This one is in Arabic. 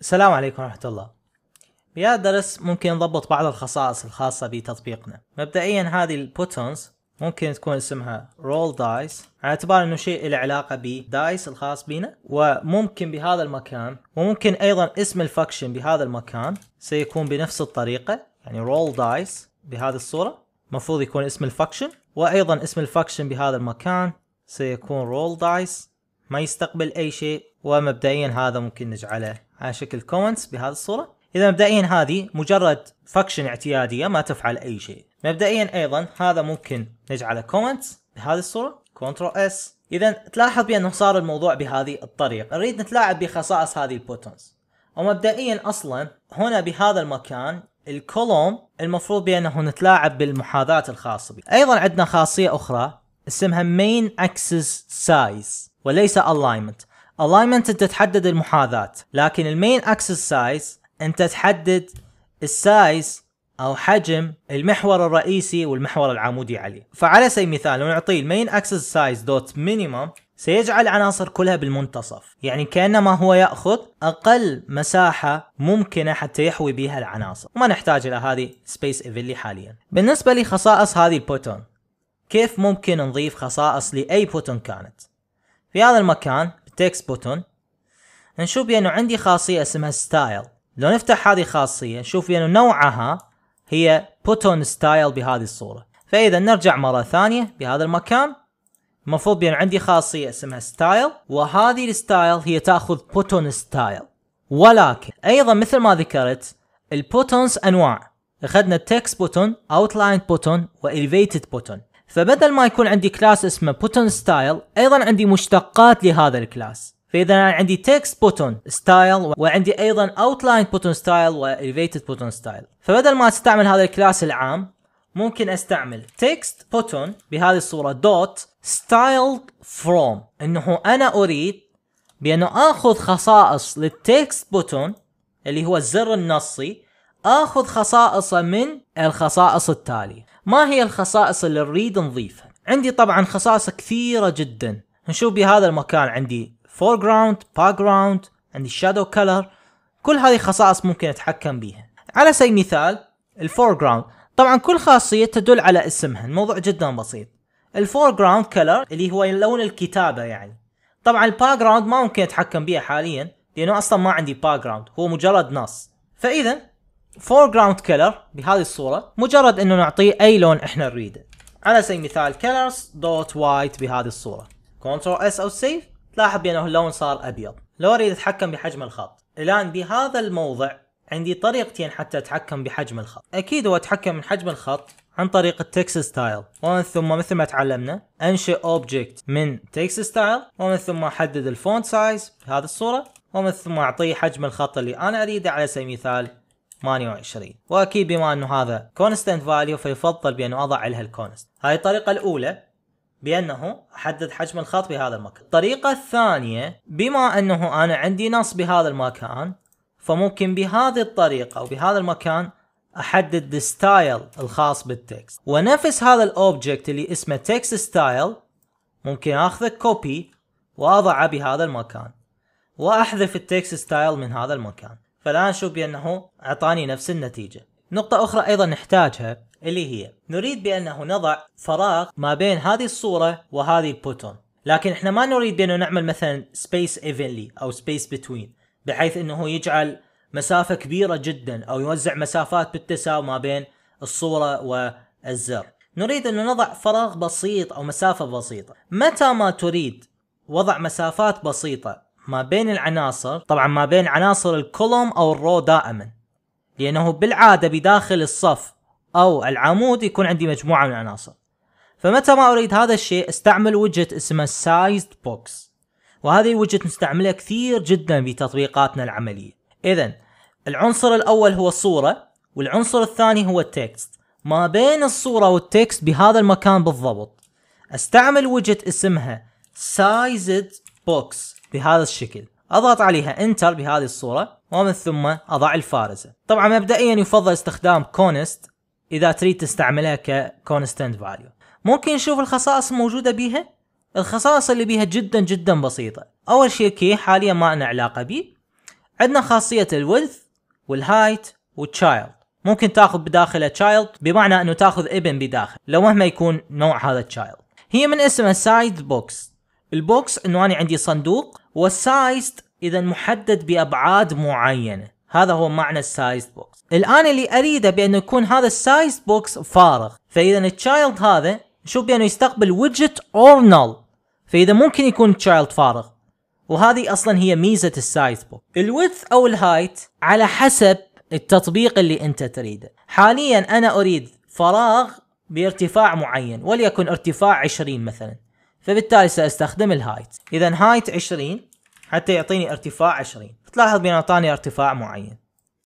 السلام عليكم ورحمة الله بهذا الدرس ممكن نضبط بعض الخصائص الخاصة بتطبيقنا مبدئيا هذه البوتونز ممكن تكون اسمها رول دايس على اعتبار انه شيء له علاقه بدايس الخاص بنا وممكن بهذا المكان وممكن ايضا اسم الفاكشن بهذا المكان سيكون بنفس الطريقه يعني رول دايس بهذه الصوره المفروض يكون اسم الفاكشن وايضا اسم الفاكشن بهذا المكان سيكون رول دايس ما يستقبل اي شيء ومبدئيا هذا ممكن نجعله على شكل كومنتس بهذه الصوره اذا مبدئيا هذه مجرد فاكشن اعتياديه ما تفعل اي شيء مبدئيا ايضا هذا ممكن نجعله كومنتس بهذه الصوره كنترول اس اذا تلاحظ بانه صار الموضوع بهذه الطريقه نريد نتلاعب بخصائص هذه البوتونز ومبدئيا اصلا هنا بهذا المكان الكولوم المفروض بانه نتلاعب بالمحاذاة الخاصة بي. ايضا عندنا خاصية اخرى اسمها مين اكسس سايز وليس الاينمنت Alignment انت تحدد المحاذاة لكن المين اكسس سايز انت تحدد السايز او حجم المحور الرئيسي والمحور العمودي عليه فعلى سبيل المثال لو نعطيه المين اكسس سايز دوت مينيمم سيجعل العناصر كلها بالمنتصف يعني كأنما هو يأخذ أقل مساحة ممكنة حتى يحوي بها العناصر وما نحتاج إلى هذه سبيس ايفلي حاليا بالنسبة لخصائص هذه البوتون كيف ممكن نضيف خصائص لأي بوتون كانت في هذا المكان تكست بوتون نشوف بانه عندي خاصية اسمها ستايل لو نفتح هذه الخاصية نشوف بانه نوعها هي بوتون ستايل بهذه الصورة فاذا نرجع مرة ثانية بهذا المكان المفروض بان عندي خاصية اسمها ستايل وهذه الستايل هي تاخذ بوتون ستايل ولكن ايضا مثل ما ذكرت البوتونز انواع اخذنا التكست بوتون اوتلاين بوتون والفيتد بوتون فبدل ما يكون عندي كلاس اسمه بوتون ستايل ايضا عندي مشتقات لهذا الكلاس فاذا انا عندي تكست بوتون ستايل وعندي ايضا اوتلاين بوتون ستايل واليفيتد بوتون ستايل فبدل ما استعمل هذا الكلاس العام ممكن استعمل تكست بوتون بهذه الصوره دوت ستايل فروم انه انا اريد بانه اخذ خصائص للتكست بوتون اللي هو الزر النصي اخذ خصائصه من الخصائص التاليه ما هي الخصائص اللي نريد نضيفها عندي طبعا خصائص كثيرة جدا نشوف بهذا المكان عندي foreground background عندي shadow color كل هذه خصائص ممكن اتحكم بها على سبيل المثال الفورجراوند طبعا كل خاصية تدل على اسمها الموضوع جدا بسيط الفورجراوند كلر اللي هو لون الكتابة يعني طبعا الباك ما ممكن اتحكم بها حاليا لانه اصلا ما عندي باك هو مجرد نص فاذا فور جراوند كلر بهذه الصورة مجرد انه نعطيه اي لون احنا نريده على سبيل المثال كلرز دوت وايت بهذه الصورة كنترول اس او سيف تلاحظ بانه اللون صار ابيض لو اريد اتحكم بحجم الخط الان بهذا الموضع عندي طريقتين حتى اتحكم بحجم الخط اكيد هو اتحكم من حجم الخط عن طريق التكست ستايل ومن ثم مثل ما تعلمنا انشئ اوبجكت من تكست ستايل ومن ثم احدد الفونت سايز بهذه الصوره ومن ثم اعطيه حجم الخط اللي انا اريده على سبيل المثال 28 واكيد بما انه هذا كونستنت فاليو فيفضل بانه اضع لها الكونست هاي الطريقه الاولى بانه احدد حجم الخط بهذا المكان الطريقه الثانيه بما انه انا عندي نص بهذا المكان فممكن بهذه الطريقه وبهذا المكان احدد الستايل الخاص بالتكست ونفس هذا الاوبجكت اللي اسمه تكست ستايل ممكن اخذه كوبي واضعه بهذا المكان واحذف التكست ستايل من هذا المكان فالان شو بانه اعطاني نفس النتيجه نقطة أخرى أيضا نحتاجها اللي هي نريد بأنه نضع فراغ ما بين هذه الصورة وهذه البوتون لكن احنا ما نريد بأنه نعمل مثلا سبيس ايفنلي أو سبيس بتوين بحيث أنه يجعل مسافة كبيرة جدا أو يوزع مسافات بالتساوي ما بين الصورة والزر نريد أن نضع فراغ بسيط أو مسافة بسيطة متى ما تريد وضع مسافات بسيطة ما بين العناصر طبعا ما بين عناصر الكولوم او الرو دائما لانه بالعاده بداخل الصف او العمود يكون عندي مجموعه من العناصر فمتى ما اريد هذا الشيء استعمل وجهه اسمه سايزد بوكس وهذه الوجهه نستعملها كثير جدا بتطبيقاتنا العمليه اذا العنصر الاول هو الصوره والعنصر الثاني هو التكست ما بين الصوره والتكست بهذا المكان بالضبط استعمل وجهه اسمها سايزد بوكس بهذا الشكل اضغط عليها انتر بهذه الصوره ومن ثم اضع الفارزه طبعا مبدئيا يفضل استخدام كونست اذا تريد تستعملها ككونستنت فاليو ممكن نشوف الخصائص الموجوده بيها الخصائص اللي بيها جدا جدا بسيطه اول شيء كي حاليا ما لنا علاقه به عندنا خاصيه الوذ والهايت والشايلد ممكن تاخذ بداخله تشايلد بمعنى انه تاخذ ابن بداخل لو مهما يكون نوع هذا التشايلد هي من اسمها سايد بوكس البوكس انه انا عندي صندوق والسايزد اذا محدد بابعاد معينه هذا هو معنى السايز بوكس الان اللي اريده بانه يكون هذا السايز بوكس فارغ فاذا التشايلد هذا نشوف بانه يستقبل ويدجت اور نل فاذا ممكن يكون تشايلد فارغ وهذه اصلا هي ميزه السايز بوكس الويث او الهايت على حسب التطبيق اللي انت تريده حاليا انا اريد فراغ بارتفاع معين وليكن ارتفاع 20 مثلا فبالتالي ساستخدم الهايت اذا هايت 20 حتى يعطيني ارتفاع 20 تلاحظ بانه اعطاني ارتفاع معين